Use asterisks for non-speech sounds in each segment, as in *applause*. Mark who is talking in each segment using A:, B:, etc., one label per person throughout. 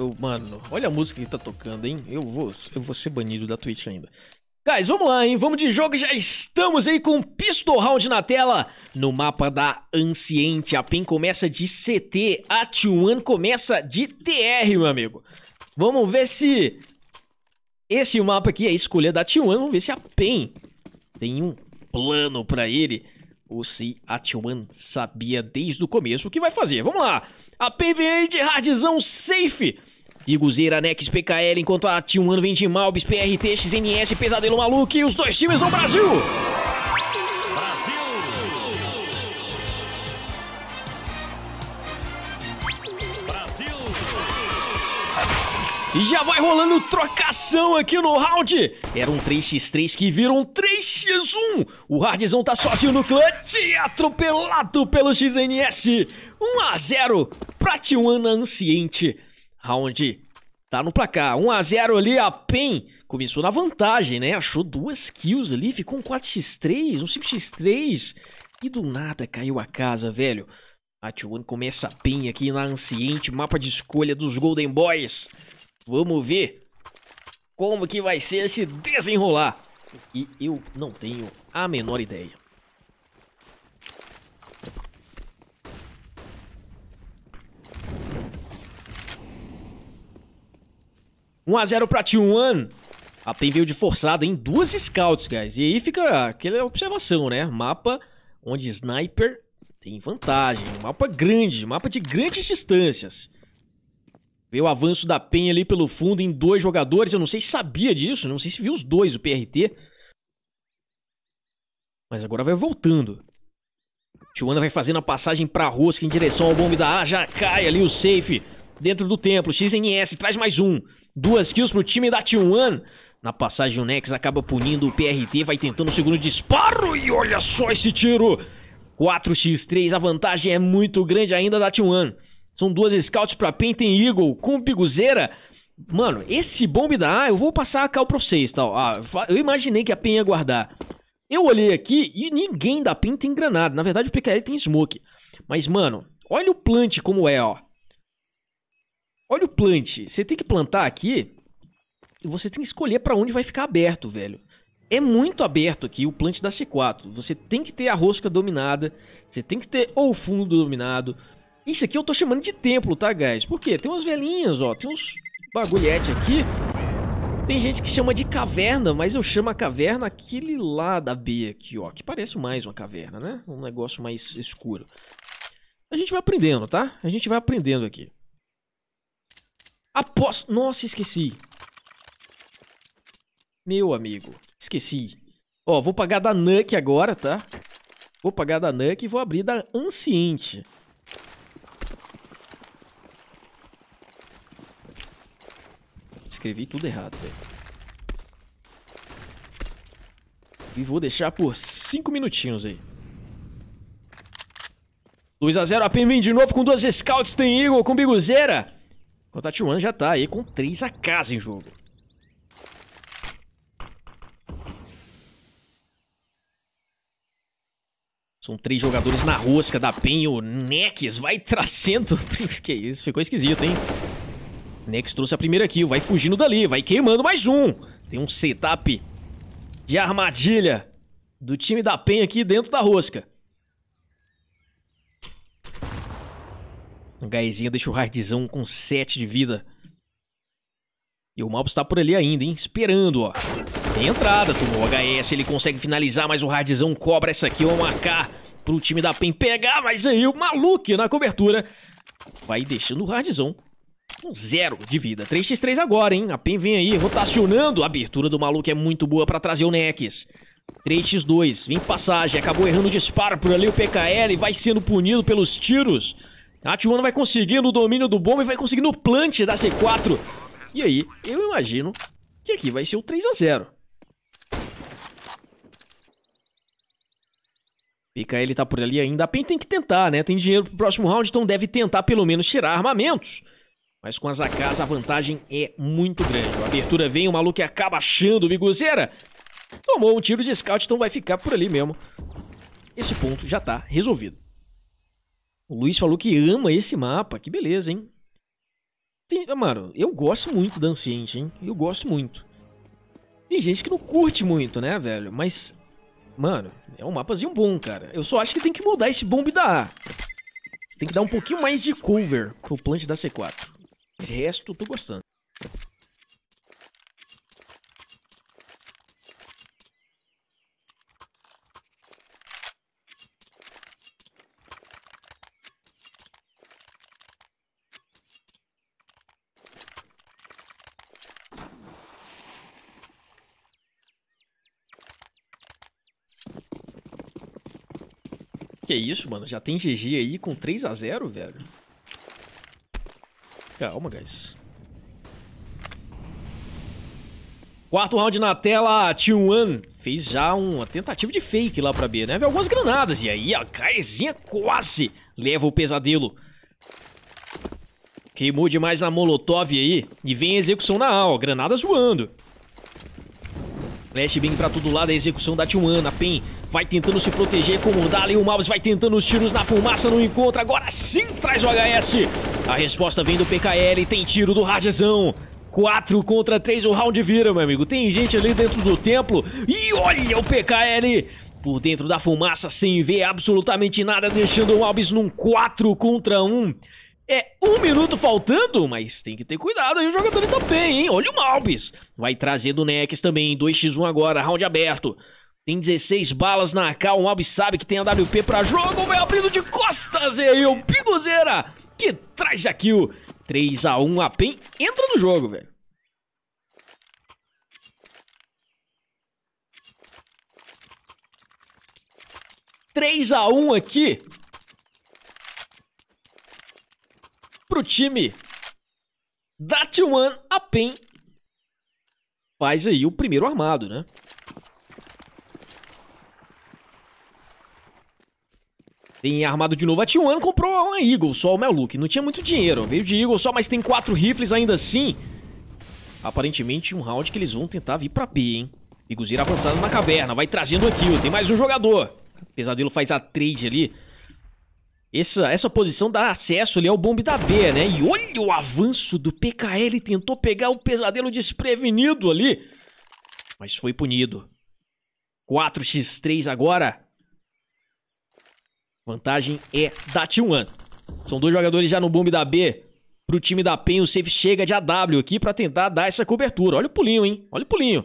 A: Eu, mano, olha a música que tá tocando, hein? Eu vou, eu vou ser banido da Twitch ainda. Guys, vamos lá, hein? Vamos de jogo. Já estamos aí com Pistol Round na tela. No mapa da Anciente, a PEN começa de CT, a T1 começa de TR, meu amigo. Vamos ver se esse mapa aqui é a escolha da T1. Vamos ver se a PEN tem um plano pra ele. Ou se a T1 sabia desde o começo o que vai fazer. Vamos lá. A PEN vem aí de hardzão safe Iguzeira, Nex, PKL, enquanto a T1 vem de Malbis, PRT, XNS, Pesadelo Maluco e os dois times são Brasil! E já vai rolando trocação aqui no round. Era um 3x3 que virou um 3x1. O Hardzão tá sozinho no clutch, atropelado pelo XNS. 1x0 pra Tijuana Anciente. Round tá no placar. 1 a 0 ali, a PEN começou na vantagem, né? Achou duas kills ali, ficou um 4x3, um 5x3. E do nada caiu a casa, velho. A T1 começa a PEN aqui na Anciente, mapa de escolha dos Golden Boys. Vamos ver como que vai ser esse desenrolar. E eu não tenho a menor ideia. 1x0 pra T1. A PEN veio de forçada em duas scouts, guys. E aí fica aquela observação, né? Mapa onde sniper tem vantagem. mapa grande, mapa de grandes distâncias. Veio o avanço da PEN ali pelo fundo em dois jogadores. Eu não sei se sabia disso, não sei se viu os dois, o PRT. Mas agora vai voltando. Joana vai fazendo a passagem pra Rosca em direção ao bombe da A. Já cai ali o safe dentro do templo. XNS traz mais um. Duas kills pro time da T1. Na passagem, o Nex acaba punindo o PRT, vai tentando o segundo disparo e olha só esse tiro! 4x3, a vantagem é muito grande ainda da T1. São duas scouts pra Penten Eagle com Piguzeira. Mano, esse bombe da A, eu vou passar a cal pra vocês, tal. Ah, eu imaginei que a PEN ia guardar. Eu olhei aqui e ninguém da PEN tem granada. Na verdade, o PKL tem smoke. Mas, mano, olha o plant como é, ó. Olha o plant. Você tem que plantar aqui e você tem que escolher para onde vai ficar aberto, velho. É muito aberto aqui o plant da C4. Você tem que ter a rosca dominada, você tem que ter ou o fundo dominado. Isso aqui eu tô chamando de templo, tá, guys? Por quê? Tem umas velhinhas, ó, tem uns bagulhete aqui. Tem gente que chama de caverna, mas eu chamo a caverna aquele lá da B aqui, ó. Que parece mais uma caverna, né? Um negócio mais escuro. A gente vai aprendendo, tá? A gente vai aprendendo aqui. Após... Nossa, esqueci. Meu amigo, esqueci. Ó, vou pagar da Nuck agora, tá? Vou pagar da Nuck e vou abrir da Anciente. Escrevi tudo errado, velho. E vou deixar por 5 minutinhos aí. 2x0, a, Pim vem de novo com duas scouts, tem Eagle com Biguzeira. O Tatiwan já tá aí com 3 a casa em jogo. São três jogadores na rosca da PEN. O Nex vai tracendo. *laughs* Que isso, ficou esquisito, hein? Nex trouxe a primeira kill. Vai fugindo dali. Vai queimando mais um. Tem um setup de armadilha do time da PEN aqui dentro da rosca. O gaizinha deixa o hardzão com 7 de vida. E o Malps tá por ali ainda, hein? Esperando, ó. Tem entrada, tomou HS, ele consegue finalizar, mas o hardzão cobra essa aqui, vamos marcar pro time da PEN pegar, mas aí o maluco na cobertura vai deixando o hardzão com zero de vida. 3x3 agora, hein? A PEN vem aí rotacionando. A abertura do maluco é muito boa pra trazer o Nex. 3x2, vem passagem, acabou errando o disparo por ali, o PKL vai sendo punido pelos tiros. A T1 vai conseguindo o domínio do bomba e vai conseguindo o plant da C4. E aí, eu imagino que aqui vai ser o 3x0. ele tá por ali ainda. A PEN tem que tentar, né? Tem dinheiro pro próximo round, então deve tentar pelo menos tirar armamentos. Mas com as AKs a vantagem é muito grande. A abertura vem, o maluco acaba achando o Biguzeira. Tomou um tiro de scout, então vai ficar por ali mesmo. Esse ponto já tá resolvido. O Luiz falou que ama esse mapa. Que beleza, hein? Tem, ah, mano, eu gosto muito da Anciente, hein? Eu gosto muito. Tem gente que não curte muito, né, velho? Mas, mano, é um mapazinho bom, cara. Eu só acho que tem que mudar esse bombe da A. Tem que dar um pouquinho mais de cover pro plant da C4. De resto, tô gostando. que é isso, mano? Já tem GG aí com 3x0, velho? Calma, guys. Quarto round na tela, T1 fez já uma tentativa de fake lá pra B, né? Vê algumas granadas, e aí a carezinha quase leva o pesadelo. Queimou demais na Molotov aí, e vem a execução na A, ó, granadas voando. Flashbang pra todo lado, a execução da T1, a PEN vai tentando se proteger, incomodar ali o Malves, vai tentando os tiros na fumaça, não encontra, agora sim traz o HS. A resposta vem do PKL, tem tiro do Rajazão. 4 contra 3, o round vira, meu amigo. Tem gente ali dentro do templo. E olha o PKL por dentro da fumaça, sem ver absolutamente nada, deixando o Alves num 4 contra 1. É um minuto faltando, mas tem que ter cuidado aí, os jogadores também, hein? Olha o Malbis. Vai trazer do Nex também, 2x1 agora, round aberto. Tem 16 balas na AK, o Albi sabe que tem a WP pra jogo, vai abrindo de costas e o Piguzeira, que traz a kill. 3x1, a, a PEN entra no jogo, velho. Três a um aqui pro time da T1, a PEN faz aí o primeiro armado, né? Tem armado de novo. Ah, a T1 comprou uma Eagle só, o meu look. Não tinha muito dinheiro. Veio de Eagle só, mas tem quatro rifles ainda assim. Aparentemente um round que eles vão tentar vir pra B, hein? Biguzira avançando na caverna. Vai trazendo aqui, Tem mais um jogador. Pesadelo faz a trade ali. Essa, essa posição dá acesso ali ao bombe da B, né? E olha o avanço do PKL. Tentou pegar o pesadelo desprevenido ali. Mas foi punido. 4x3 agora. Vantagem é da T1. São dois jogadores já no bombe da B. Pro time da PEN, o safe chega de AW aqui pra tentar dar essa cobertura. Olha o pulinho, hein? Olha o pulinho.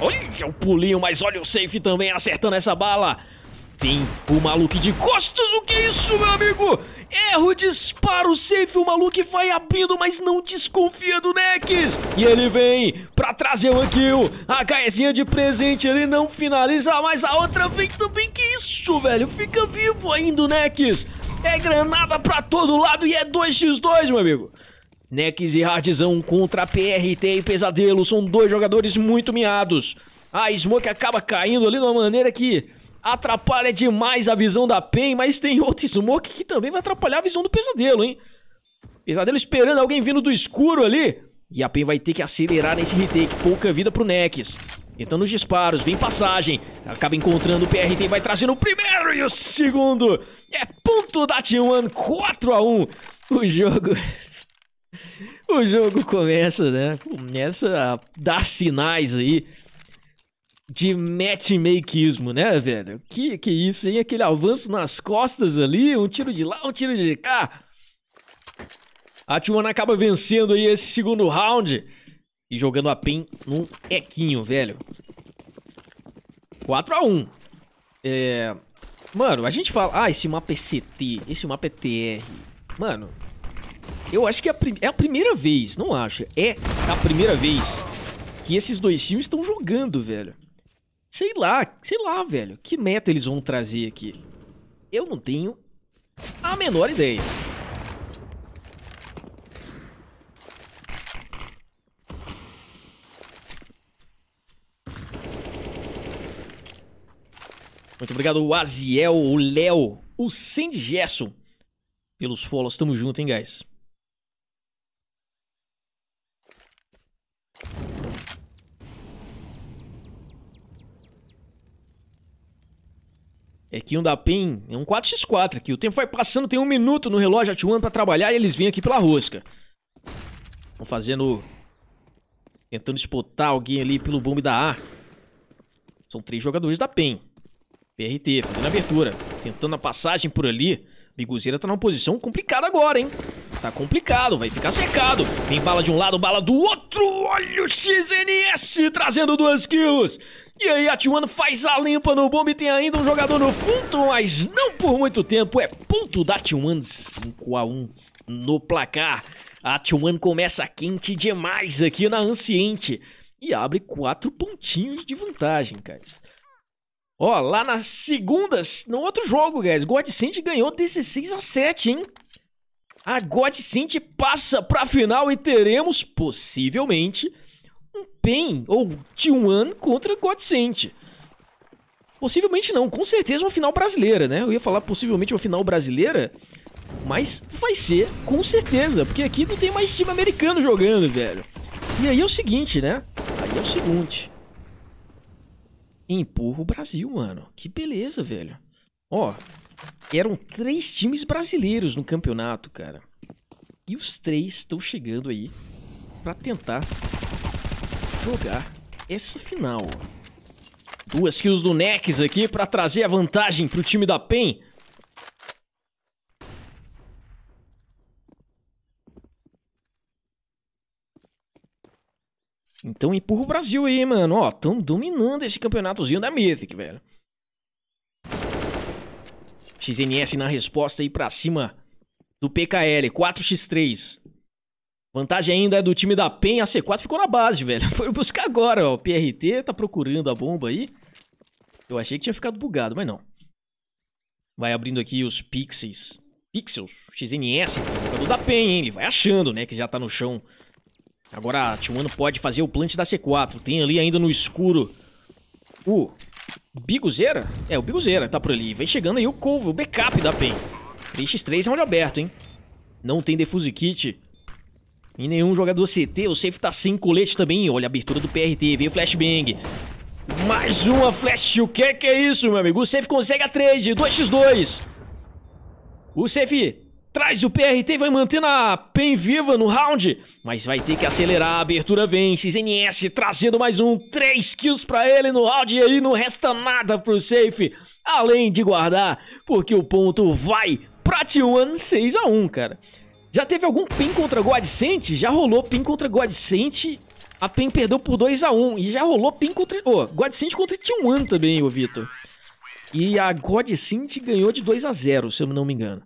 A: Olha o pulinho, mas olha o safe também acertando essa bala tem o maluco de costas. O que é isso, meu amigo? Erra o disparo safe. O maluco vai abrindo, mas não desconfia do Nex. Né, e ele vem pra trazer o kill. A caezinha de presente. Ele não finaliza, mas a outra vem também. Que isso, velho? Fica vivo ainda o né, Nex. É granada pra todo lado e é 2x2, meu amigo. Nex e Hardzão contra a PRT e Pesadelo. São dois jogadores muito miados. A Smoke acaba caindo ali de uma maneira que atrapalha demais a visão da PEN, mas tem outro smoke que também vai atrapalhar a visão do pesadelo, hein? Pesadelo esperando alguém vindo do escuro ali. E a PEN vai ter que acelerar nesse retake. Pouca vida pro Nex. Tentando os disparos, vem passagem. Acaba encontrando o PRT vai trazendo o primeiro e o segundo. É ponto da T1, 4x1. O jogo... *laughs* o jogo começa, né? Começa a dar sinais aí de matchmakeismo, né, velho? Que, que isso, hein? Aquele avanço nas costas ali, um tiro de lá, um tiro de cá. A Tijuana acaba vencendo aí esse segundo round e jogando a PEN num equinho, velho. 4x1. É... Mano, a gente fala... Ah, esse mapa é CT, esse mapa é TR. Mano, eu acho que é a, prim... é a primeira vez, não acho. É a primeira vez que esses dois times estão jogando, velho. Sei lá, sei lá, velho. Que meta eles vão trazer aqui? Eu não tenho a menor ideia. Muito obrigado, o Aziel, o Léo, o Sandy Gerson pelos follows. Tamo junto, hein, guys. É que um da PEN é um 4x4 aqui. O tempo vai passando, tem um minuto no relógio atuando pra trabalhar e eles vêm aqui pela rosca. Vão fazendo... Tentando espotar alguém ali pelo bombe da A. São três jogadores da PEN. PRT, fazendo abertura. Tentando a passagem por ali. Biguzeira tá numa posição complicada agora, hein? Tá complicado, vai ficar secado. vem bala de um lado, bala do outro. Olha o XNS trazendo duas kills. E aí a T1 faz a limpa no bombe, tem ainda um jogador no fundo, mas não por muito tempo. É ponto da t 1 5x1 no placar. A T1 começa quente demais aqui na Anciente e abre quatro pontinhos de vantagem, guys. Ó, lá nas segundas, no outro jogo, guys, God ganhou 16 x 7, hein? A God passa pra final e teremos, possivelmente, Pen ou T1 contra God Possivelmente não, com certeza uma final brasileira, né? Eu ia falar possivelmente uma final brasileira, mas vai ser com certeza, porque aqui não tem mais time americano jogando, velho. E aí é o seguinte, né? Aí é o seguinte. Empurra o Brasil, mano. Que beleza, velho. Ó, eram três times brasileiros no campeonato, cara. E os três estão chegando aí para tentar jogar esse final. Duas kills do Nex aqui pra trazer a vantagem pro time da PEN. Então empurra o Brasil aí, mano. Ó, tão dominando esse campeonatozinho da Mythic, velho. XNS na resposta aí pra cima do PKL. 4x3. Vantagem ainda é do time da PEN. A C4 ficou na base, velho. *laughs* Foi buscar agora, ó. O PRT tá procurando a bomba aí. Eu achei que tinha ficado bugado, mas não. Vai abrindo aqui os pixels. Pixels? XNS. É do da PEN, hein? Ele vai achando, né? Que já tá no chão. Agora a t pode fazer o plant da C4. Tem ali ainda no escuro o Biguzeira. É, o Biguzeira tá por ali. Vem chegando aí o Couve, o backup da PEN. 3x3 é onde aberto, hein? Não tem defuse kit em nenhum jogador CT, o safe tá sem colete também. Olha a abertura do PRT, veio flashbang. Mais uma flash, o que que é isso, meu amigo? O safe consegue a trade, 2x2. O safe traz o PRT vai mantendo a PEN viva no round. Mas vai ter que acelerar, a abertura vem. XNS trazendo mais um, 3 kills pra ele no round. E aí não resta nada pro safe, além de guardar, porque o ponto vai pra T1 6x1, cara. Já teve algum PIN contra Godsent? Já rolou PIN contra Godsent? A pin perdeu por 2x1. e já rolou PIN contra... Oh, Godsint contra T1 também, ô Vitor. E a Godsent ganhou de 2x0, se eu não me engano.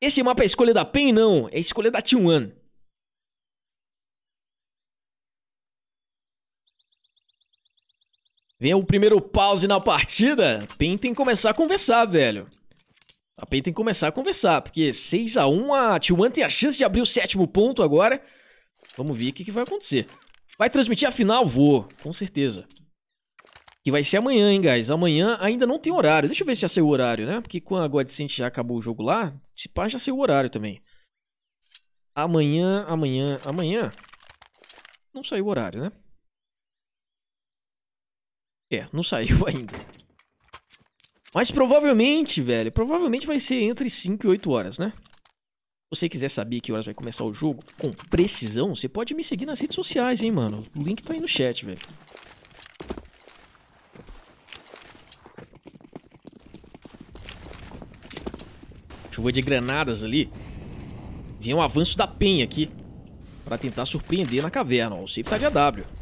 A: Esse mapa é escolha da pin Não, é escolha da T1. Vem o primeiro pause na partida. PEN tem que começar a conversar, velho. A PEN tem que começar a conversar, porque 6 a 1 a T1 tem a chance de abrir o sétimo ponto agora. Vamos ver o que, que vai acontecer. Vai transmitir a final? Vou, com certeza. Que vai ser amanhã, hein, guys? Amanhã ainda não tem horário. Deixa eu ver se já saiu o horário, né? Porque com a Godsent já acabou o jogo lá, se pá, já saiu o horário também. Amanhã, amanhã, amanhã... Não saiu o horário, né? É, não saiu *laughs* ainda. Mas provavelmente, velho, provavelmente vai ser entre 5 e 8 horas, né? Se você quiser saber que horas vai começar o jogo com precisão, você pode me seguir nas redes sociais, hein, mano. O link tá aí no chat, velho. Chuva de granadas ali. Vem um avanço da penha aqui. Pra tentar surpreender na caverna, ó. O safe tá de AW.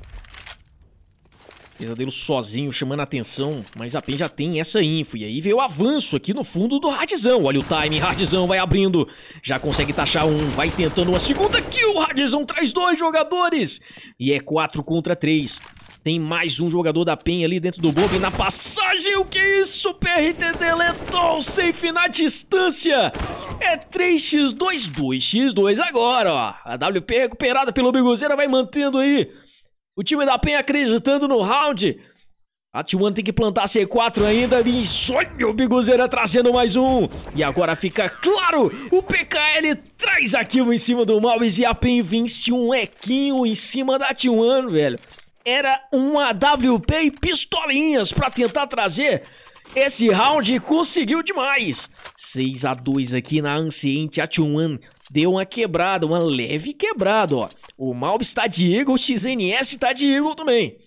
A: Pesadelo sozinho, chamando a atenção, mas a PEN já tem essa info. E aí veio o avanço aqui no fundo do Radizão. Olha o time, Radizão vai abrindo, já consegue taxar um, vai tentando uma segunda kill. Radizão traz dois jogadores e é 4 contra 3. Tem mais um jogador da PEN ali dentro do E na passagem. O que é isso? PRT deletou safe na distância. É 3x2, 2x2 agora, ó. A WP recuperada pelo Biguzeira vai mantendo aí o time da Penha acreditando no round. A T1 tem que plantar C4 ainda. E sonho, o Biguzeira trazendo mais um. E agora fica claro. O PKL traz aquilo em cima do Malves. E a PEN vence um equinho em cima da T1, velho. Era um AWP e pistolinhas pra tentar trazer esse round. Conseguiu demais. 6 a 2 aqui na Anciente. A T1 deu uma quebrada, uma leve quebrada, ó. O Malbis tá de Eagle, o XNS tá de Eagle também.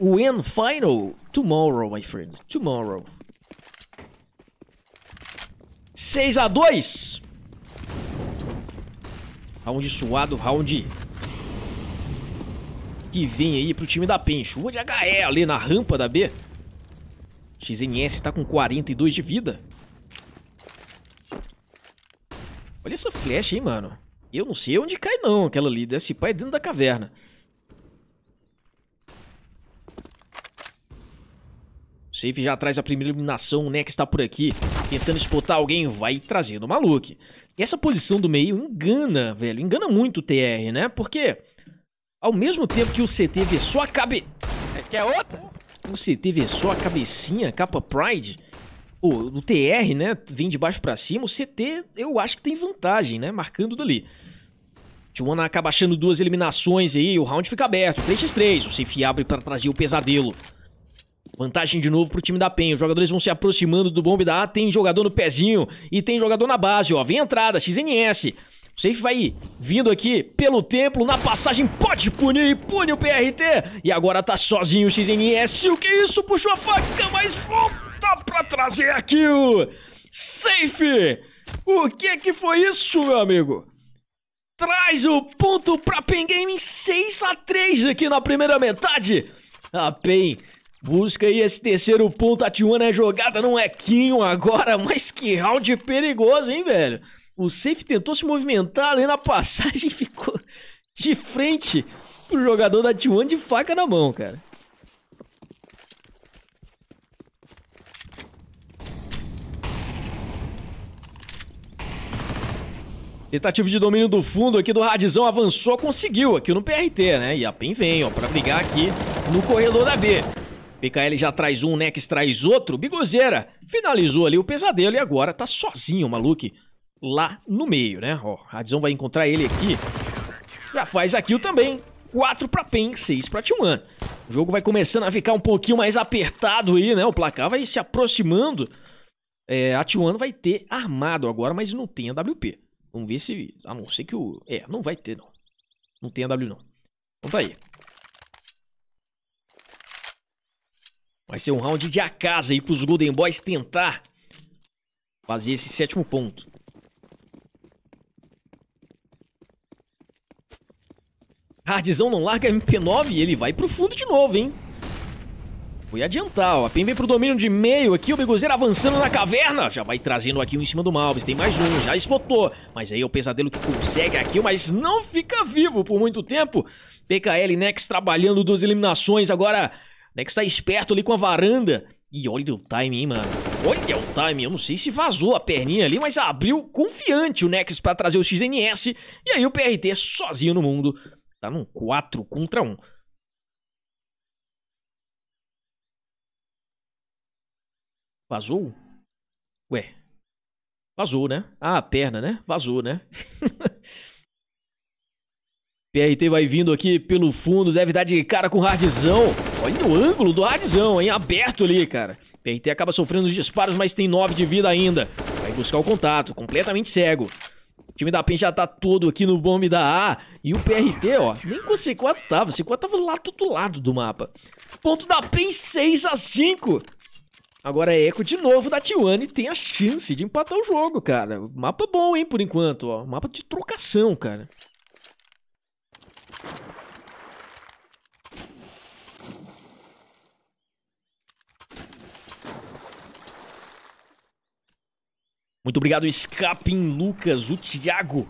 A: Win final tomorrow, my friend. Tomorrow. 6 a 2 Round suado, round que vem aí pro time da PEN. Chuva de HE ali na rampa da B. XNS tá com 42 de vida. Olha essa flecha, hein, mano. Eu não sei onde cai não aquela ali. Desse pai é dentro da caverna. Safe já traz a primeira iluminação, o né, Nex está por aqui, tentando espotar alguém, vai trazendo o maluco. E essa posição do meio engana, velho, engana muito o TR, né? Porque ao mesmo tempo que o CT vê só a cabe... É que é outra? O CT vê só a cabecinha, capa Pride, o, o TR, né, vem de baixo para cima, o CT eu acho que tem vantagem, né, marcando dali. Tijuana acaba achando duas eliminações aí, o round fica aberto, 3x3, o safe abre para trazer o pesadelo. Vantagem de novo pro time da PEN. Os jogadores vão se aproximando do bombe da A. Tem jogador no pezinho e tem jogador na base, ó. Vem entrada, XNS. O safe vai vindo aqui pelo templo, na passagem, pode punir, pune o PRT. E agora tá sozinho o XNS. O que é isso? Puxou a faca, mas pra trazer aqui o Safe. O que que foi isso, meu amigo? Traz o ponto pra Pen Game 6 a 3 aqui na primeira metade. A Pen busca aí esse terceiro ponto. A T1 é jogada no Equinho agora, *laughs* mas que round perigoso, hein, velho? O Safe tentou se movimentar ali na passagem e *laughs* ficou de frente pro jogador da T1 de faca na mão, cara. Tentativa de domínio do fundo aqui do Radizão avançou, conseguiu aqui no PRT, né? E a PEN vem, ó, pra brigar aqui no corredor da B. PKL já traz um, Nex traz outro. Bigozeira finalizou ali o pesadelo e agora tá sozinho, o maluco, lá no meio, né? Ó, Radizão vai encontrar ele aqui. Já faz a kill também. 4 pra PEN, 6 pra T1. O jogo vai começando a ficar um pouquinho mais apertado aí, né? O placar vai se aproximando. É, a T1 vai ter armado agora, mas não tem a WP. Vamos ver se... A não ser que o... É, não vai ter, não. Não tem AW, não. Então tá aí. Vai ser um round de acaso aí pros Golden Boys tentar fazer esse sétimo ponto. Hardzão não larga MP9 e ele vai pro fundo de novo, hein? Vou adiantar, ó. vem pro domínio de meio aqui, o Begozeiro avançando na caverna. Já vai trazendo aqui um em cima do Malves. Tem mais um, já esgotou. Mas aí é o pesadelo que consegue aqui, mas não fica vivo por muito tempo. PKL Nex trabalhando duas eliminações. Agora, Nex tá esperto ali com a varanda. E olha o time, hein, mano. Olha o time. Eu não sei se vazou a perninha ali, mas abriu confiante o Nex para trazer o XNS. E aí o PRT sozinho no mundo. Tá num 4 contra 1. Vazou? Ué. Vazou, né? Ah, perna, né? Vazou, né? *laughs* PRT vai vindo aqui pelo fundo, deve dar de cara com o hardzão. Olha o ângulo do hardzão, hein? Aberto ali, cara. PRT acaba sofrendo os disparos, mas tem 9 de vida ainda. Vai buscar o contato, completamente cego. O time da PEN já tá todo aqui no bombe da A. E o PRT, ó, nem com o C4 tava. O C4 tava lá do outro lado do mapa. Ponto da PEN 6 a 5. Agora a é eco de novo da T1 tem a chance de empatar o jogo, cara. Mapa bom, hein, por enquanto, ó. Mapa de trocação, cara. Muito obrigado, Scapin, Lucas, o Thiago,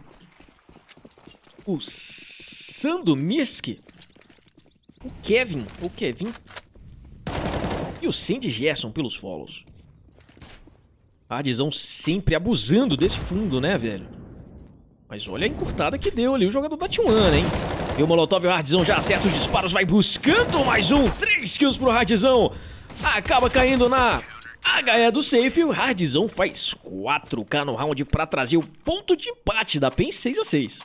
A: o Sando o Kevin, o Kevin e o Cindy Gerson pelos follows. Hardzão sempre abusando desse fundo, né, velho? Mas olha a encurtada que deu ali o jogador da ano, hein? E o Molotov e o Hardzão já acerta os disparos, vai buscando mais um. Três kills pro Hardzão. Acaba caindo na HE do safe e o Hardzão faz 4k no round pra trazer o ponto de empate da PEN 6x6.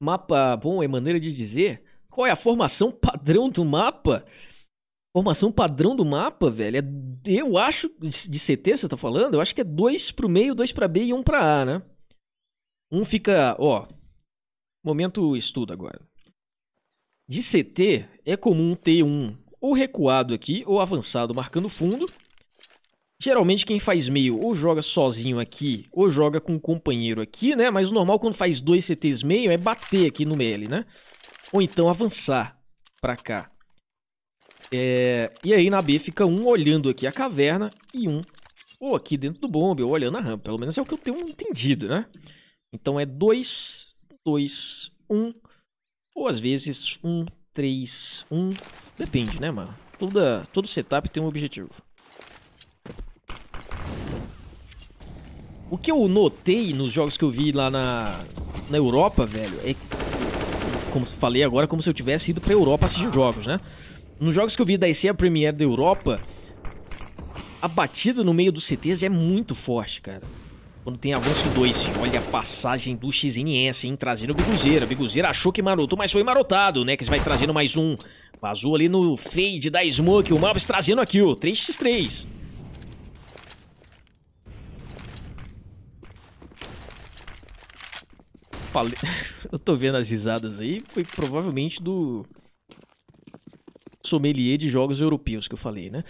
A: Mapa, bom, é maneira de dizer. Qual é a formação *laughs* padrão do mapa? Formação padrão do mapa, velho, é, eu acho, de CT você tá falando, eu acho que é dois pro meio, dois pra B e um pra A, né? Um fica, ó, momento estudo agora. De CT, é comum ter um ou recuado aqui ou avançado marcando fundo Geralmente quem faz meio ou joga sozinho aqui, ou joga com um companheiro aqui, né? Mas o normal quando faz dois CTs meio é bater aqui no ML, né? Ou então avançar pra cá. É... E aí na B fica um olhando aqui a caverna e um ou aqui dentro do bombe, ou olhando a rampa. Pelo menos é o que eu tenho entendido, né? Então é dois, dois, um ou às vezes um, três, um. Depende, né, mano? Toda, todo setup tem um objetivo. O que eu notei nos jogos que eu vi lá na, na Europa, velho, é. Como falei agora, como se eu tivesse ido pra Europa assistir jogos, né? Nos jogos que eu vi da ICA Premier da Europa, a batida no meio do CTs é muito forte, cara. Quando tem avanço 2, assim, olha a passagem do XNS, hein, trazendo o Biguzeira. Biguzeira achou que marotou, mas foi marotado, né, que vai trazendo mais um. Vazou ali no fade da Smoke, o Malves trazendo aqui, o 3x3. falei. *laughs* eu tô vendo as risadas aí. Foi provavelmente do. Sommelier de jogos europeus que eu falei, né?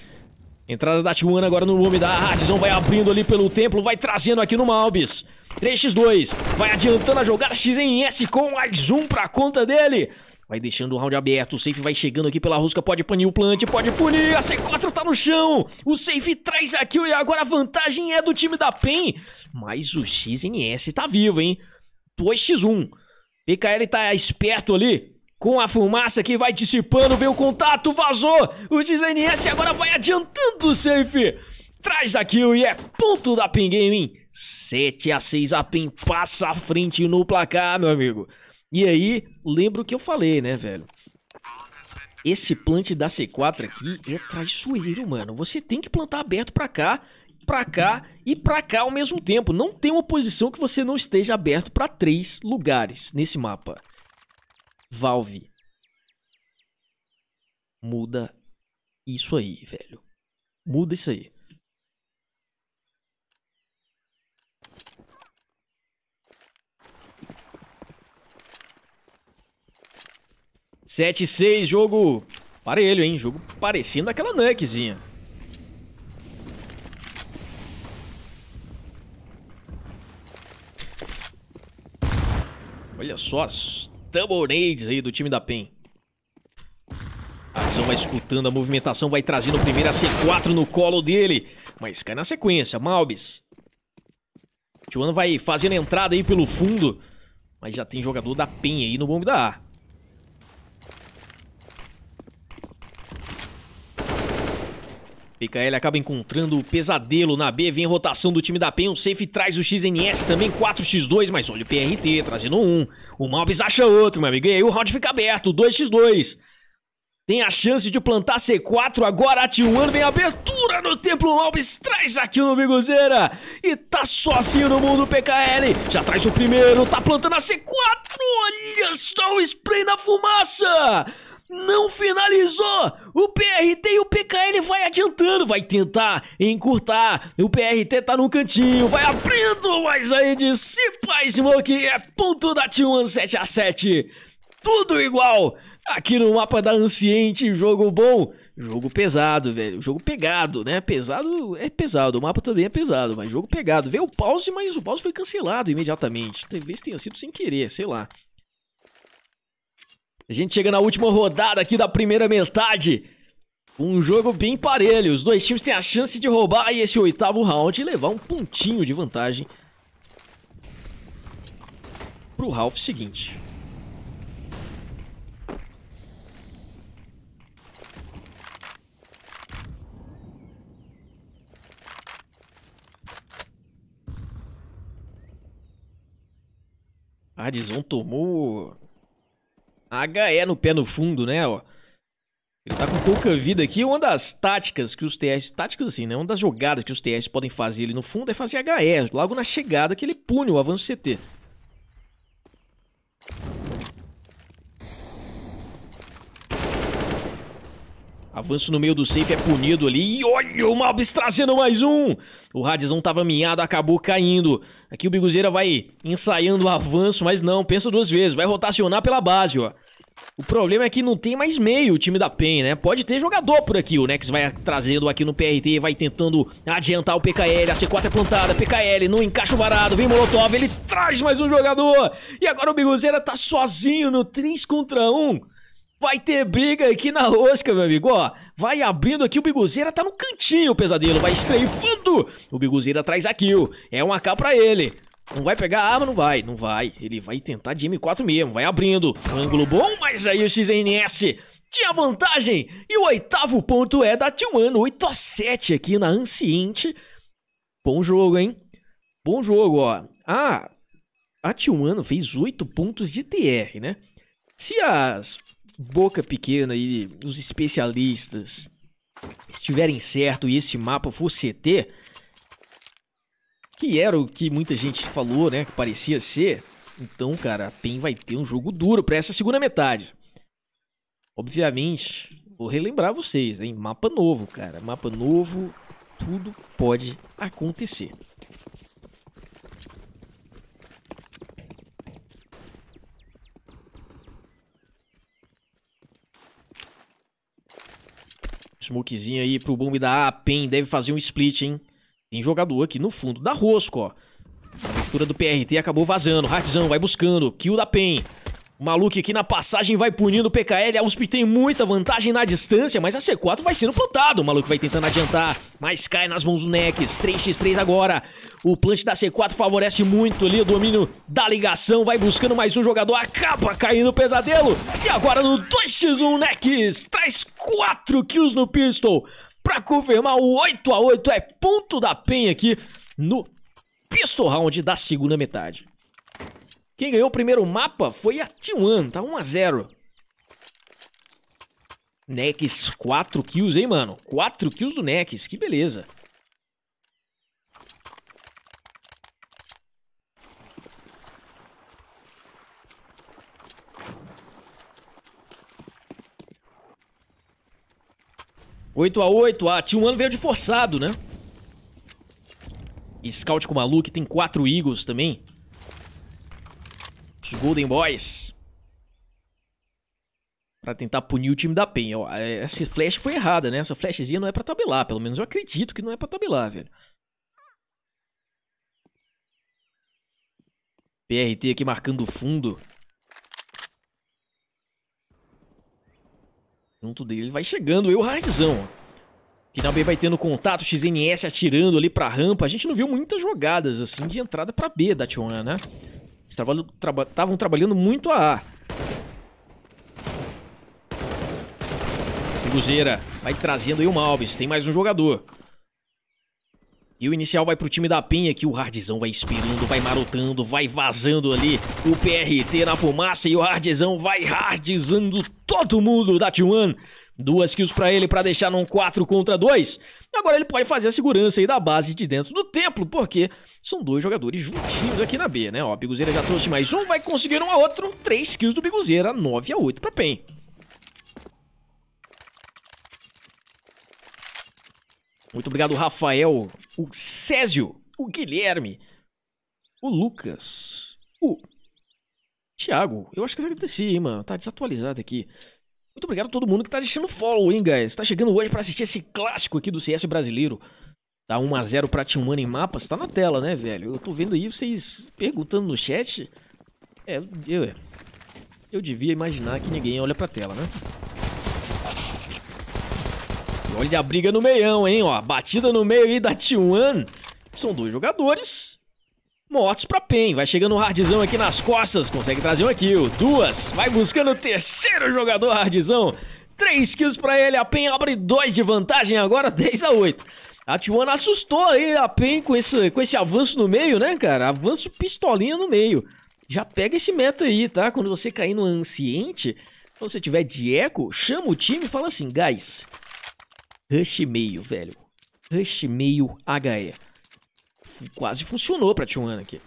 A: Entrada da Tijuana agora no nome da Radisson, vai abrindo ali pelo templo, vai trazendo aqui no Malbis. 3x2, vai adiantando a jogada X em S com mais um pra conta dele. Vai deixando o round aberto, o safe vai chegando aqui pela rusca, pode punir o plant, pode punir, a C4 tá no chão. O safe traz aqui e agora a vantagem é do time da PEN. Mas o XNS tá vivo, hein? 2x1. PKL tá esperto ali. Com a fumaça que vai dissipando, vem o contato, vazou. O XNS agora vai adiantando o safe. Traz a kill e é ponto da Pin Gaming. 7 a 6 a Pin passa à frente no placar, meu amigo. E aí, lembro o que eu falei, né, velho? Esse plant da C4 aqui é traiçoeiro, mano. Você tem que plantar aberto pra cá para cá e para cá ao mesmo tempo. Não tem uma posição que você não esteja aberto para três lugares nesse mapa. Valve. Muda isso aí, velho. Muda isso aí. Sete seis jogo parelho, hein? Jogo parecendo aquela nukezinha. Olha só as Tumblenades aí do time da PEN. A visão vai escutando a movimentação, vai trazendo o primeiro a C4 no colo dele. Mas cai na sequência, Malbis. Tioano vai fazendo entrada aí pelo fundo. Mas já tem jogador da PEN aí no bombe da A. PKL acaba encontrando o pesadelo na B, vem rotação do time da PEN, o safe traz o XNS também, 4x2, mas olha o PRT trazendo um, o Malbis acha outro, meu amigo, e aí o round fica aberto, 2x2. Tem a chance de plantar C4, agora a T1 vem abertura no Templo Malbis, traz aqui no Miguzeira, e tá sozinho no mundo PKL, já traz o primeiro, tá plantando a C4, olha só o spray na fumaça! não finalizou. O PRT e o PKL vai adiantando, vai tentar encurtar. O PRT tá no cantinho, vai abrindo, mas aí de Cipla Smoke é ponto da T1 7x7. Tudo igual aqui no mapa da Anciente, jogo bom. Jogo pesado, velho. Jogo pegado, né? Pesado é pesado. O mapa também é pesado, mas jogo pegado. Veio o pause, mas o pause foi cancelado imediatamente. Talvez tenha sido sem querer, sei lá. A gente chega na última rodada aqui da primeira metade. Um jogo bem parelho. Os dois times têm a chance de roubar esse oitavo round e levar um pontinho de vantagem pro Ralph seguinte. Arizon tomou HE é no pé no fundo, né, ó. Ele tá com pouca vida aqui. Uma das táticas que os TS... Táticas assim, né? Uma das jogadas que os TS podem fazer ali no fundo é fazer HE, logo na chegada, que ele pune o avanço CT. Avanço no meio do safe é punido ali. E olha o Malbis trazendo mais um. O Radizão tava minhado, acabou caindo. Aqui o Biguzeira vai ensaiando o avanço, mas não, pensa duas vezes. Vai rotacionar pela base, ó. O problema é que não tem mais meio o time da PEN, né? Pode ter jogador por aqui. O Nex vai trazendo aqui no PRT, vai tentando adiantar o PKL. A C4 é plantada, PKL não encaixa o varado. Vem Molotov, ele traz mais um jogador. E agora o Biguzeira tá sozinho no 3 contra 1. Vai ter briga aqui na rosca, meu amigo. Ó, vai abrindo aqui. O Biguzeira tá no cantinho, o pesadelo. Vai estreifando. O Biguzeira traz a kill. É um AK pra ele. Não vai pegar a arma? Não vai, não vai. Ele vai tentar de M4 mesmo. Vai abrindo. Ângulo bom, mas aí o XNS tinha vantagem. E o oitavo ponto é da T1, 8 a 7 aqui na Anciente. Bom jogo, hein? Bom jogo, ó. Ah, a T1 fez 8 pontos de TR, né? Se as Boca Pequena e os especialistas estiverem certo e esse mapa for CT, que era o que muita gente falou, né, que parecia ser, então, cara, a PEN vai ter um jogo duro para essa segunda metade. Obviamente, vou relembrar vocês, hein, mapa novo, cara, mapa novo, tudo pode acontecer. Smokezinho aí pro bombe da A, Pen deve fazer um split, hein? Tem jogador aqui no fundo da Rosco, ó. A abertura do PRT acabou vazando. Ratzão vai buscando. Kill da PEN. O Maluco aqui na passagem vai punindo o PKL. A USP tem muita vantagem na distância, mas a C4 vai sendo plantado. O maluco vai tentando adiantar, mas cai nas mãos do Nex. 3x3 agora. O plant da C4 favorece muito ali o domínio da ligação. Vai buscando mais um jogador. Acaba caindo o pesadelo. E agora no 2x1, Nex traz 4 kills no pistol. Pra confirmar o 8x8 é ponto da penha aqui no pistol round da segunda metade. Quem ganhou o primeiro mapa foi a T1, tá 1x0. Nex, 4 kills, hein, mano? 4 kills do Nex, que beleza. Oito a oito, a T1 veio de forçado, né? Scout com o Maluco, tem quatro Eagles também. Os Golden Boys. Pra tentar punir o time da Pen. É, essa flash foi errada, né? Essa flashzinha não é pra tabelar. Pelo menos eu acredito que não é pra tabelar, velho. PRT aqui marcando o fundo. Junto dele vai chegando eu, Hardzão. Que também vai tendo contato, XNS atirando ali pra rampa. A gente não viu muitas jogadas assim de entrada pra B da T1, né? Estavam traba trabalhando muito a A. Cruzeira vai trazendo aí o Malves. Tem mais um jogador. E o inicial vai pro time da Penha, que o Hardzão vai expirando, vai marotando, vai vazando ali. O PRT na fumaça e o Hardzão vai hardizando todo mundo da T1. Duas kills para ele para deixar num 4 contra 2. Agora ele pode fazer a segurança aí da base de dentro do templo, porque são dois jogadores juntinhos aqui na B, né? Ó, Biguzeira já trouxe mais um, vai conseguir um a outro. três kills do Biguzeira, 9 a 8 para PEN. Muito obrigado, Rafael, o Césio, o Guilherme, o Lucas, o Thiago. Eu acho que eu já agradeci, hein, mano. Tá desatualizado aqui. Muito obrigado a todo mundo que tá deixando follow, hein, guys. Tá chegando hoje para assistir esse clássico aqui do CS brasileiro. Tá 1x0 pra Tijuana em mapas. Tá na tela, né, velho? Eu tô vendo aí vocês perguntando no chat. É, eu, é. eu devia imaginar que ninguém olha pra tela, né? E olha a briga no meião, hein, ó. Batida no meio aí da T1. São dois jogadores Motos pra PEN, vai chegando um hardzão aqui nas costas, consegue trazer um aqui, duas, vai buscando o terceiro jogador hardzão, três kills pra ele, a PEN abre dois de vantagem agora, 10 *laughs* a 8 a Tijuana assustou aí a PEN com esse, com esse avanço no meio, né, cara? Avanço pistolinha no meio. Já pega esse meta aí, tá? Quando você cair no anciente, quando você tiver de eco, chama o time e fala assim, guys, rush meio, velho. Rush meio HE quase funcionou pra T1 aqui.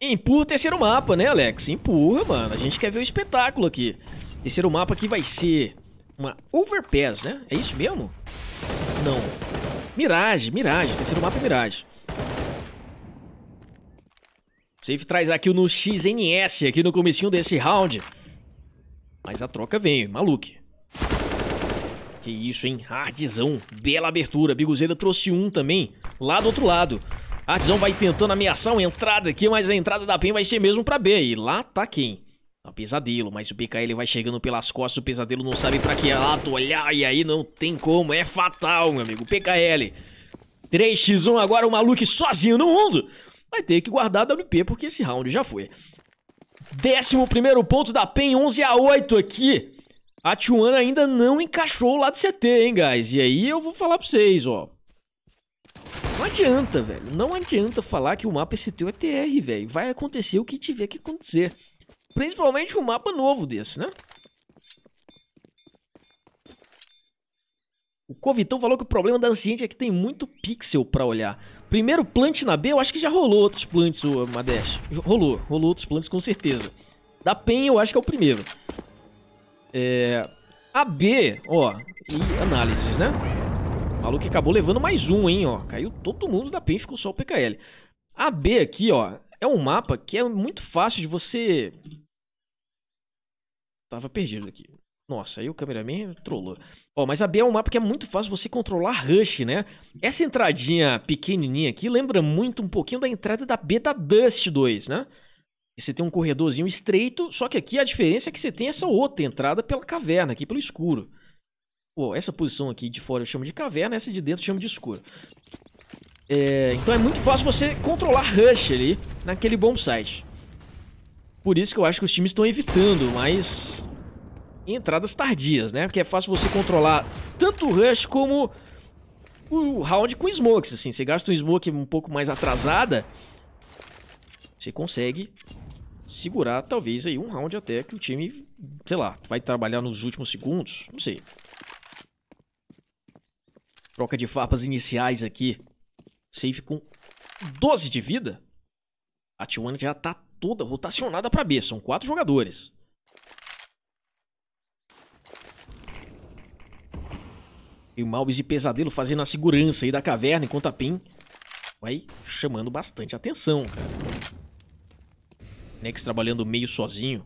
A: Empurra o terceiro mapa, né, Alex? Empurra, mano. A gente quer ver o espetáculo aqui. Terceiro mapa aqui vai ser uma overpass, né? É isso mesmo? Não. Mirage, mirage. Terceiro mapa é mirage. Safe traz aqui no XNS, aqui no comecinho desse round. Mas a troca vem, maluque. Que isso, hein? Hardzão. Bela abertura. Biguzeira trouxe um também. Lá do outro lado. Hardzão vai tentando ameaçar uma entrada aqui, mas a entrada da PEN vai ser mesmo pra B. E lá tá quem? Tá pesadelo, mas o PKL vai chegando pelas costas, o pesadelo não sabe pra que lado olhar, e aí não tem como, é fatal, meu amigo. PKL, 3x1 agora, o maluco sozinho no mundo. Vai ter que guardar a WP, porque esse round já foi. Décimo primeiro ponto da PEN, 11 a 8 aqui. A T1 ainda não encaixou o lado CT, hein, guys? E aí eu vou falar pra vocês, ó. Não adianta, velho. Não adianta falar que o mapa CT é TR, velho. Vai acontecer o que tiver que acontecer. Principalmente um mapa novo desse, né? O Covitão falou que o problema da Anciente é que tem muito pixel pra olhar. Primeiro plant na B, eu acho que já rolou outros plants, o Madesh. Rolou, rolou outros plants com certeza. Da PEN eu acho que é o primeiro. É, AB, ó, e análises, né? O maluco acabou levando mais um, hein, ó. Caiu todo mundo da PEN, ficou só o PKL. AB aqui, ó, é um mapa que é muito fácil de você... Tava perdido aqui. Nossa, aí o cameraman trollou. Ó, mas a B é um mapa que é muito fácil você controlar Rush, né? Essa entradinha pequenininha aqui lembra muito um pouquinho da entrada da B da Dust 2, né? você tem um corredorzinho estreito, só que aqui a diferença é que você tem essa outra entrada pela caverna, aqui pelo escuro. Pô, essa posição aqui de fora eu chamo de caverna, essa de dentro eu chamo de escuro. É, então é muito fácil você controlar rush ali naquele bom site. Por isso que eu acho que os times estão evitando mais entradas tardias, né? Porque é fácil você controlar tanto o rush como o round com smokes, assim. Você gasta um smoke um pouco mais atrasada, você consegue segurar talvez aí um round até que o time, sei lá, vai trabalhar nos últimos segundos, não sei. Troca de farpas iniciais aqui. Safe com 12 de vida. A T1 já tá toda rotacionada pra B, são quatro jogadores. E o Malbis e Pesadelo fazendo a segurança aí da caverna enquanto a PEN vai chamando bastante atenção, cara. Nex trabalhando meio sozinho.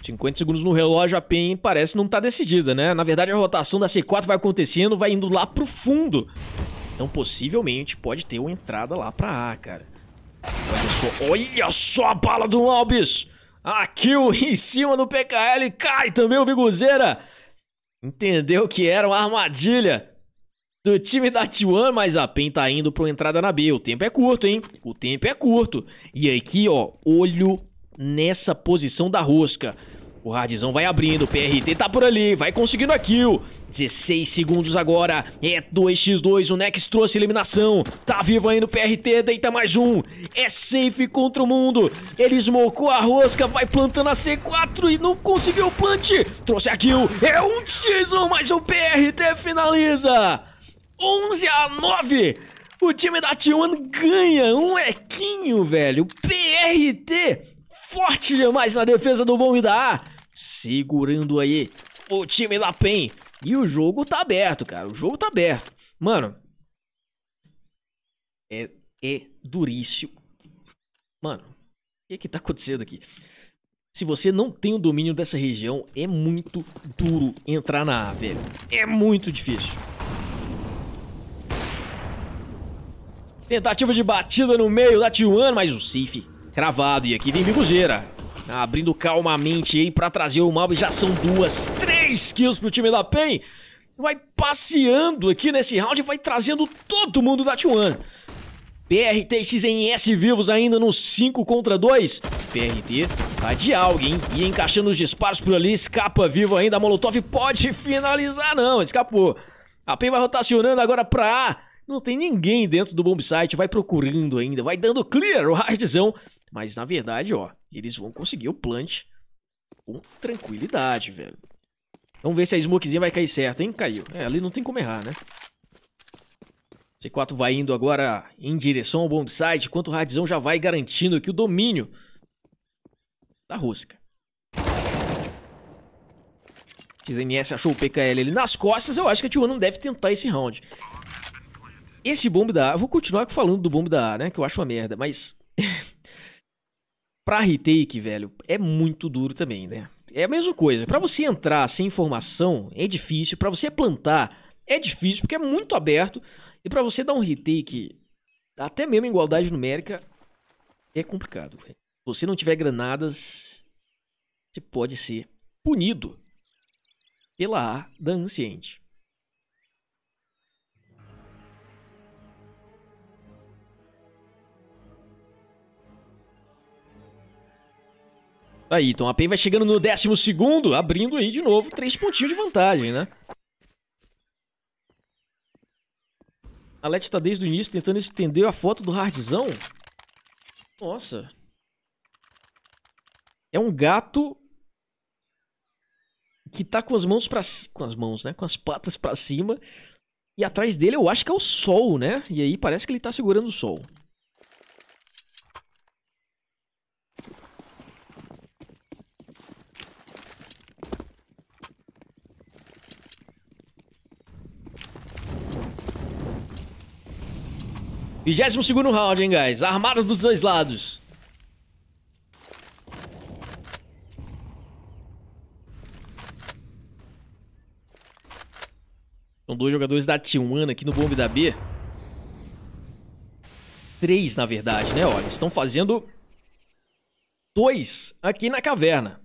A: Cinquenta segundos no relógio, a PEN parece não tá decidida, né? Na verdade, a rotação da C4 vai acontecendo, vai indo lá pro fundo. Então, possivelmente, pode ter uma entrada lá pra A, cara. Olha só, olha só a bala do Alves! A kill *laughs* em cima do PKL, cai também o Biguzeira! Entendeu que era uma armadilha do time da T1, mas a PEN tá indo pra entrada na B. O tempo é curto, hein? O tempo é curto. E aqui, ó, olho nessa posição da rosca. O Hardzão vai abrindo, o PRT tá por ali, vai conseguindo a kill. 16 segundos agora, é 2x2, o Nex trouxe eliminação. Tá vivo ainda o PRT, deita mais um. É safe contra o mundo. Ele smocou a rosca, vai plantando a C4 e não conseguiu o plant. Trouxe a kill, é 1x1, mas o PRT finaliza. 11 a 9. O time da T1 ganha um equinho, velho. PRT forte demais na defesa do bom e da A. Segurando aí o time da PEN. E o jogo tá aberto, cara. O jogo tá aberto. Mano, é, é duríssimo. Mano, o que que tá acontecendo aqui? Se você não tem o domínio dessa região, é muito duro entrar na A, velho. É muito difícil. Tentativa de batida no meio da T1, mas o safe cravado. E aqui vem Biguzeira. Abrindo calmamente aí pra trazer o mal. E já são duas, três kills pro time da PEN. Vai passeando aqui nesse round e vai trazendo todo mundo da T1. PRTX em S vivos ainda no 5 contra 2. PRT tá de alguém e encaixando os disparos por ali, escapa vivo ainda. A Molotov pode *laughs* finalizar, não, escapou. A PEN vai rotacionando agora pra A não tem ninguém dentro do bomb site, vai procurando ainda, vai dando clear o hardzão. Mas na verdade, ó, eles vão conseguir o plant com tranquilidade, velho. Vamos ver se a smokezinha vai cair certa, hein? Caiu. É, ali não tem como errar, né? C4 vai indo agora em direção ao bomb site, enquanto o hardzão já vai garantindo aqui o domínio da rosca. XMS achou o PKL ali nas costas, eu acho que a T1 não deve tentar esse round. Esse bombe da A, vou continuar falando do bombe da A, né? Que eu acho uma merda, mas. *laughs* pra retake, velho, é muito duro também, né? É a mesma coisa. Para você entrar sem informação é difícil, para você plantar é difícil, porque é muito aberto. E para você dar um retake, até mesmo em igualdade numérica, é complicado. Se você não tiver granadas, você pode ser punido pela A da Anciente. Aí, então a PEN vai chegando no décimo segundo, abrindo aí de novo três pontinhos de vantagem, né? A Let tá desde o início tentando estender a foto do hardzão. Nossa. É um gato que tá com as mãos para com as mãos, né? Com as patas para cima. E atrás dele eu acho que é o sol, né? E aí parece que ele tá segurando o sol. 22 segundo round, hein, guys. Armados dos dois lados. São dois jogadores da T1 aqui no bombe da B. Três, na verdade, né? Olha, estão fazendo dois aqui na caverna.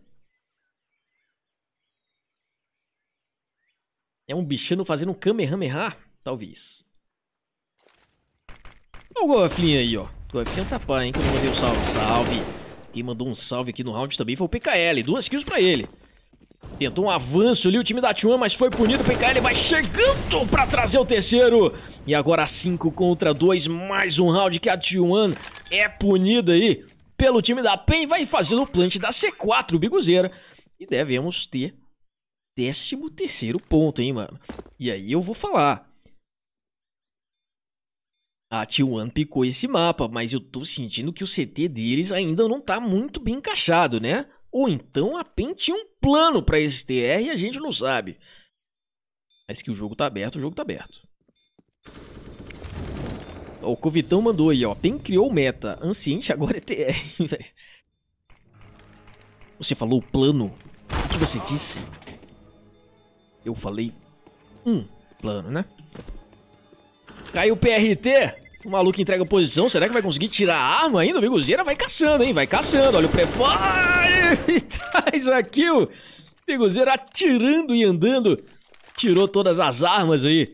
A: É um bichano fazendo um Kamehameha? Talvez. Olha o Gofflin aí, ó. Gofflin é um tapa, hein? Que eu mandei o um salve. Salve. Quem mandou um salve aqui no round também foi o PKL. Duas kills pra ele. Tentou um avanço ali o time da T1, mas foi punido. O PKL vai chegando pra trazer o terceiro. E agora 5 contra 2. Mais um round que a T1 é punida aí pelo time da PEN. Vai fazendo o plant da C4, Biguzeira. E devemos ter 13 terceiro ponto, hein, mano. E aí eu vou falar. A T1 picou esse mapa, mas eu tô sentindo que o CT deles ainda não tá muito bem encaixado, né? Ou então a PEN tinha um plano para esse TR e a gente não sabe. Mas que o jogo tá aberto, o jogo tá aberto. Ó, o Covitão mandou aí, ó. PEN criou meta. Anciente agora é TR, *laughs* velho. Você falou plano? O que você disse? Eu falei um plano, né? Caiu o PRT? O maluco entrega posição. Será que vai conseguir tirar a arma ainda? O Biguzeira vai caçando, hein? Vai caçando. Olha o prefire. *laughs* E traz aqui o Biguzeira atirando e andando. Tirou todas as armas aí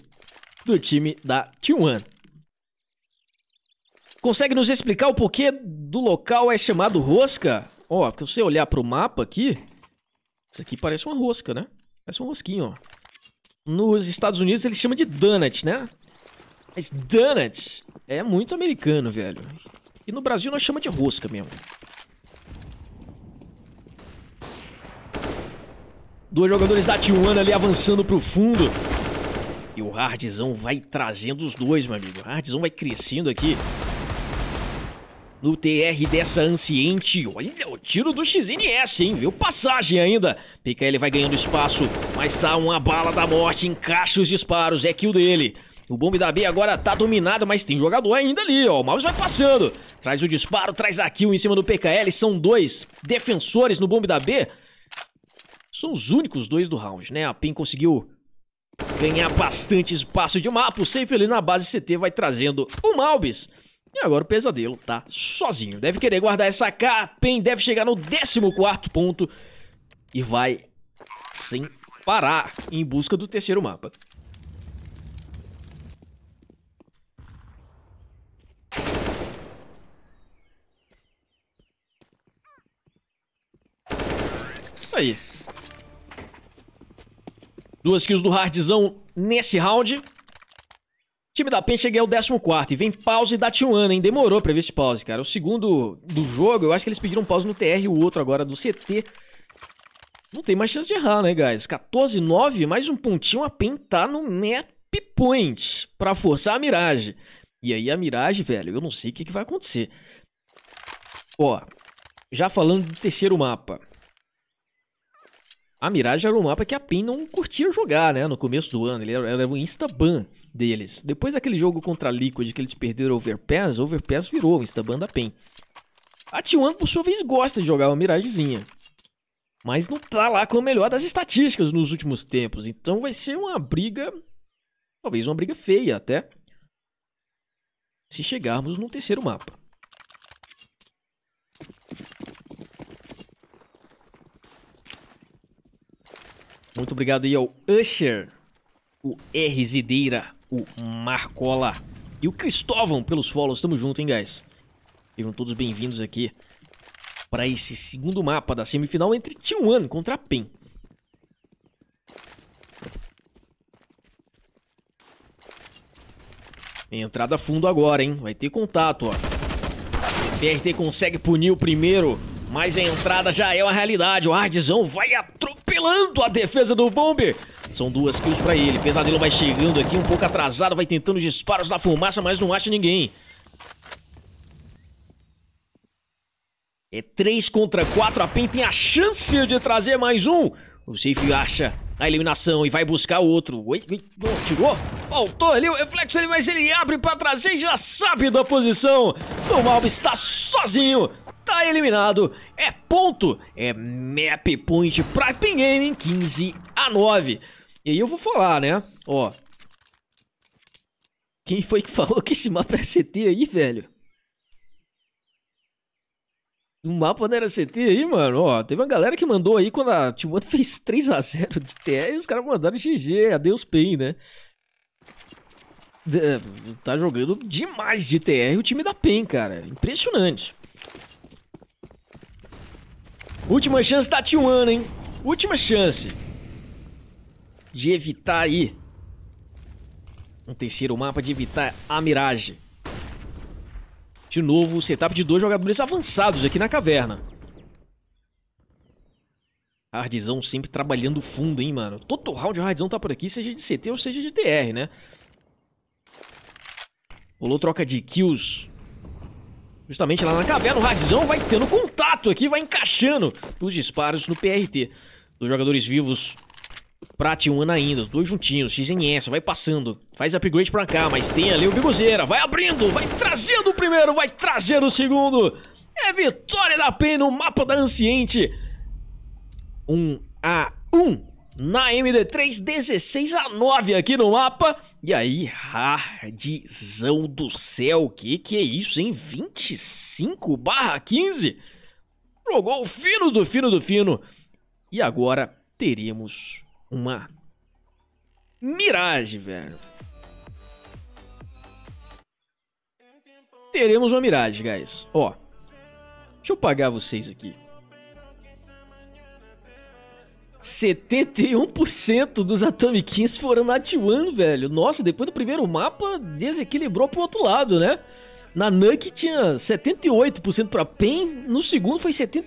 A: do time da T1. Consegue nos explicar o porquê do local é chamado Rosca? Ó, porque se você olhar pro mapa aqui, isso aqui parece uma rosca, né? Parece um rosquinho, ó. Nos Estados Unidos eles chamam de donut, né? Mas donut é muito americano, velho. E no Brasil nós chama de rosca mesmo. Dois jogadores da T1 ali avançando pro fundo. E o Hardzão vai trazendo os dois, meu amigo. O Hardzão vai crescendo aqui. No TR dessa Anciente. Olha o tiro do XNS, hein? Viu? Passagem ainda. PKL vai ganhando espaço. Mas tá uma bala da morte. Encaixa os disparos. É kill dele. O bombe da B agora tá dominado, mas tem jogador ainda ali, ó. O Maus vai passando. Traz o disparo, traz a kill em cima do PKL. São dois defensores no bombe da B. São os únicos dois do round, né? A PEN conseguiu ganhar bastante espaço de mapa. O safe ali na base CT vai trazendo o Malbis. E agora o Pesadelo tá sozinho. Deve querer guardar essa K. A PEN deve chegar no 14 ponto. E vai sem parar em busca do terceiro mapa. aí. Duas kills do Hardzão nesse round. time da PEN cheguei ao 14 e vem pause da T1, hein? Demorou pra ver esse pause, cara. O segundo do jogo, eu acho que eles pediram pause no TR e o outro agora do CT. Não tem mais chance de errar, né, guys? 14-9, mais um pontinho, a PEN tá no map point pra forçar a miragem. E aí a miragem, velho, eu não sei o que, que vai acontecer. Ó, já falando do terceiro mapa. A Mirage era um mapa que a PIN não curtia jogar, né? No começo do ano, ele era um insta-ban deles. Depois daquele jogo contra a Liquid que eles perderam Overpass, Overpass virou o insta-ban da PIN. A T1, por sua vez, gosta de jogar uma Miragezinha. Mas não tá lá com o melhor das estatísticas nos últimos tempos. Então vai ser uma briga. Talvez uma briga feia até. Se chegarmos no terceiro mapa. Muito obrigado aí ao Usher, o R Zideira, o Marcola e o Cristóvão pelos follows. Tamo junto, hein, guys? Sejam todos bem-vindos aqui para esse segundo mapa da semifinal entre T1 contra a PEN. Entrada fundo agora, hein? Vai ter contato, ó. PRT consegue punir o primeiro. Mas a entrada já é uma realidade. O Hardzão vai atropelando a defesa do Bomber. São duas kills pra ele. Pesadelo vai chegando aqui, um pouco atrasado. Vai tentando disparos na fumaça, mas não acha ninguém. É 3 contra 4. A PEN tem a chance de trazer mais um. O Safe acha a eliminação e vai buscar o outro. Oi, oi, oh, tirou? Faltou ali o reflexo, mas ele abre pra trazer e já sabe da posição. O Malve está sozinho tá eliminado. É ponto. É map point pra Pin Game 15 a 9. E aí eu vou falar, né? Ó. Quem foi que *laughs* falou que esse mapa era CT aí, velho? O mapa não era CT aí, mano. Ó, teve uma galera que mandou aí quando a Timothy *laughs* fez 3x0 de TR e os caras mandaram GG. Adeus, PEN, né? De, tá jogando demais de TR o time da PEN, cara. Impressionante. Última chance da tá Tijuana, hein? Última chance. De evitar aí. Um terceiro mapa de evitar a miragem. De novo, o setup de dois jogadores avançados aqui na caverna. Hardzão sempre trabalhando fundo, hein, mano. Todo round o Hardzão tá por aqui, seja de CT ou seja de TR, né? Rolou troca de kills justamente lá na caverna, o Radzão vai tendo contato aqui, vai encaixando os disparos no PRT. Dos jogadores vivos pra T1 ainda, os dois juntinhos, XNS, vai passando, faz upgrade pra cá, mas tem ali o Biguzeira, vai abrindo, vai trazendo o primeiro, vai trazendo o segundo. É vitória da PEN no mapa da Anciente. 1 um a 1 um. na MD3, 16 a 9 aqui no mapa. E aí, hardzão do céu, que que é isso, hein? 25 barra 15? Jogou o fino do fino do fino. E agora teremos uma miragem, velho. Teremos uma miragem, guys. Ó, deixa eu pagar vocês aqui. 71% dos Atomiquins foram na T1, velho. Nossa, depois do primeiro mapa, desequilibrou pro outro lado, né? Na Nuke tinha 78% pra PEN, no segundo foi 71%.